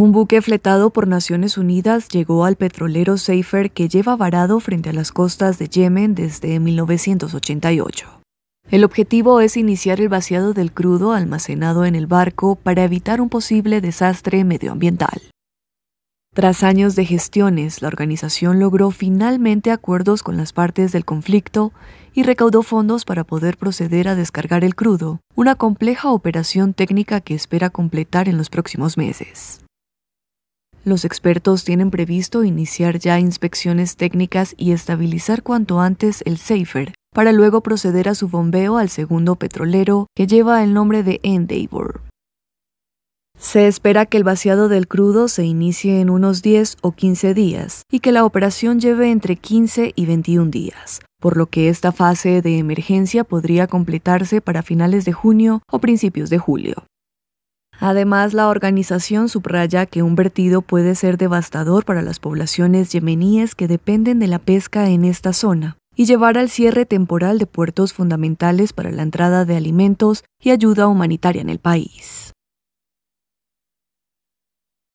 Un buque fletado por Naciones Unidas llegó al petrolero Safer que lleva varado frente a las costas de Yemen desde 1988. El objetivo es iniciar el vaciado del crudo almacenado en el barco para evitar un posible desastre medioambiental. Tras años de gestiones, la organización logró finalmente acuerdos con las partes del conflicto y recaudó fondos para poder proceder a descargar el crudo, una compleja operación técnica que espera completar en los próximos meses. Los expertos tienen previsto iniciar ya inspecciones técnicas y estabilizar cuanto antes el Safer, para luego proceder a su bombeo al segundo petrolero, que lleva el nombre de Endeavour. Se espera que el vaciado del crudo se inicie en unos 10 o 15 días y que la operación lleve entre 15 y 21 días, por lo que esta fase de emergencia podría completarse para finales de junio o principios de julio. Además, la organización subraya que un vertido puede ser devastador para las poblaciones yemeníes que dependen de la pesca en esta zona y llevar al cierre temporal de puertos fundamentales para la entrada de alimentos y ayuda humanitaria en el país.